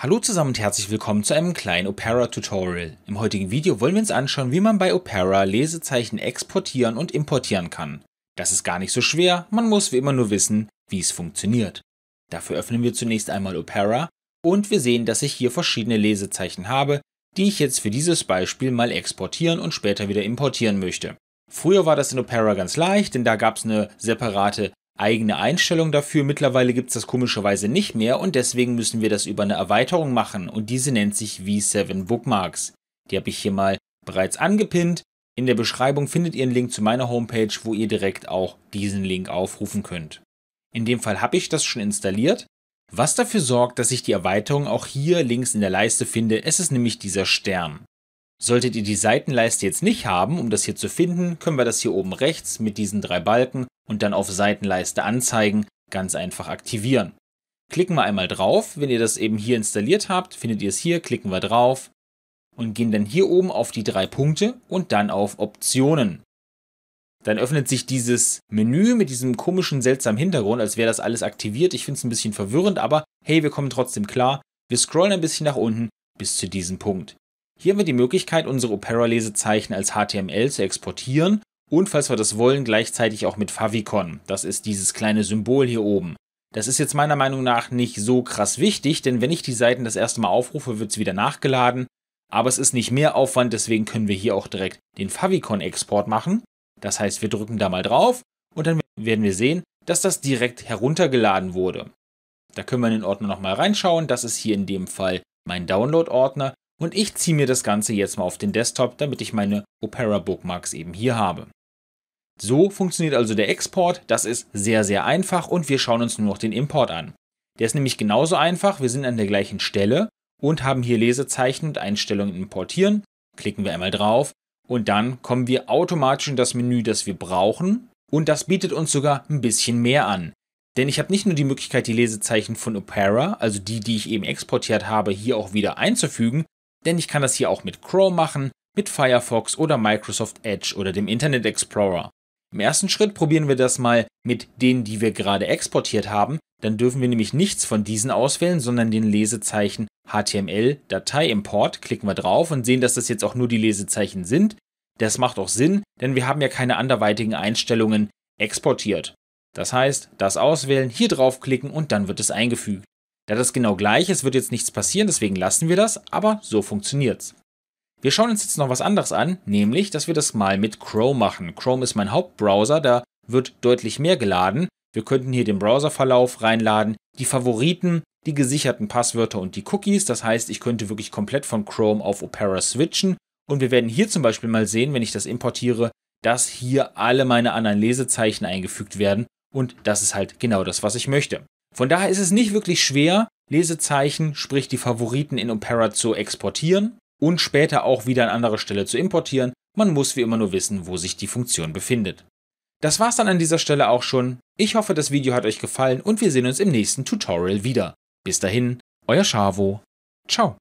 Hallo zusammen und herzlich willkommen zu einem kleinen Opera Tutorial. Im heutigen Video wollen wir uns anschauen, wie man bei Opera Lesezeichen exportieren und importieren kann. Das ist gar nicht so schwer, man muss wie immer nur wissen, wie es funktioniert. Dafür öffnen wir zunächst einmal Opera und wir sehen, dass ich hier verschiedene Lesezeichen habe, die ich jetzt für dieses Beispiel mal exportieren und später wieder importieren möchte. Früher war das in Opera ganz leicht, denn da gab es eine separate eigene Einstellung dafür. Mittlerweile gibt es das komischerweise nicht mehr und deswegen müssen wir das über eine Erweiterung machen und diese nennt sich V7 Bookmarks. Die habe ich hier mal bereits angepinnt. In der Beschreibung findet ihr einen Link zu meiner Homepage, wo ihr direkt auch diesen Link aufrufen könnt. In dem Fall habe ich das schon installiert, was dafür sorgt, dass ich die Erweiterung auch hier links in der Leiste finde. Es ist nämlich dieser Stern. Solltet ihr die Seitenleiste jetzt nicht haben, um das hier zu finden, können wir das hier oben rechts mit diesen drei Balken und dann auf Seitenleiste anzeigen ganz einfach aktivieren. Klicken wir einmal drauf, wenn ihr das eben hier installiert habt, findet ihr es hier, klicken wir drauf und gehen dann hier oben auf die drei Punkte und dann auf Optionen. Dann öffnet sich dieses Menü mit diesem komischen, seltsamen Hintergrund, als wäre das alles aktiviert. Ich finde es ein bisschen verwirrend, aber hey, wir kommen trotzdem klar. Wir scrollen ein bisschen nach unten bis zu diesem Punkt. Hier haben wir die Möglichkeit, unsere Opera-Lesezeichen als HTML zu exportieren und falls wir das wollen, gleichzeitig auch mit Favicon. Das ist dieses kleine Symbol hier oben. Das ist jetzt meiner Meinung nach nicht so krass wichtig, denn wenn ich die Seiten das erste Mal aufrufe, wird es wieder nachgeladen. Aber es ist nicht mehr Aufwand, deswegen können wir hier auch direkt den Favicon-Export machen. Das heißt, wir drücken da mal drauf und dann werden wir sehen, dass das direkt heruntergeladen wurde. Da können wir in den Ordner nochmal reinschauen. Das ist hier in dem Fall mein Download-Ordner und ich ziehe mir das Ganze jetzt mal auf den Desktop, damit ich meine Opera Bookmarks eben hier habe. So funktioniert also der Export, das ist sehr, sehr einfach und wir schauen uns nur noch den Import an. Der ist nämlich genauso einfach, wir sind an der gleichen Stelle und haben hier Lesezeichen und Einstellungen importieren. Klicken wir einmal drauf und dann kommen wir automatisch in das Menü, das wir brauchen und das bietet uns sogar ein bisschen mehr an. Denn ich habe nicht nur die Möglichkeit, die Lesezeichen von Opera, also die, die ich eben exportiert habe, hier auch wieder einzufügen, denn ich kann das hier auch mit Chrome machen, mit Firefox oder Microsoft Edge oder dem Internet Explorer. Im ersten Schritt probieren wir das mal mit denen, die wir gerade exportiert haben. Dann dürfen wir nämlich nichts von diesen auswählen, sondern den Lesezeichen HTML Datei Import. Klicken wir drauf und sehen, dass das jetzt auch nur die Lesezeichen sind. Das macht auch Sinn, denn wir haben ja keine anderweitigen Einstellungen exportiert. Das heißt, das auswählen, hier draufklicken und dann wird es eingefügt. Da das genau gleich ist, wird jetzt nichts passieren, deswegen lassen wir das, aber so funktioniert's. Wir schauen uns jetzt noch was anderes an, nämlich, dass wir das mal mit Chrome machen. Chrome ist mein Hauptbrowser, da wird deutlich mehr geladen. Wir könnten hier den Browserverlauf reinladen, die Favoriten, die gesicherten Passwörter und die Cookies. Das heißt, ich könnte wirklich komplett von Chrome auf Opera switchen. Und wir werden hier zum Beispiel mal sehen, wenn ich das importiere, dass hier alle meine anderen Lesezeichen eingefügt werden. Und das ist halt genau das, was ich möchte. Von daher ist es nicht wirklich schwer, Lesezeichen, sprich die Favoriten in Opera zu exportieren und später auch wieder an andere Stelle zu importieren. Man muss wie immer nur wissen, wo sich die Funktion befindet. Das war's dann an dieser Stelle auch schon. Ich hoffe, das Video hat euch gefallen und wir sehen uns im nächsten Tutorial wieder. Bis dahin, euer Schavo. Ciao.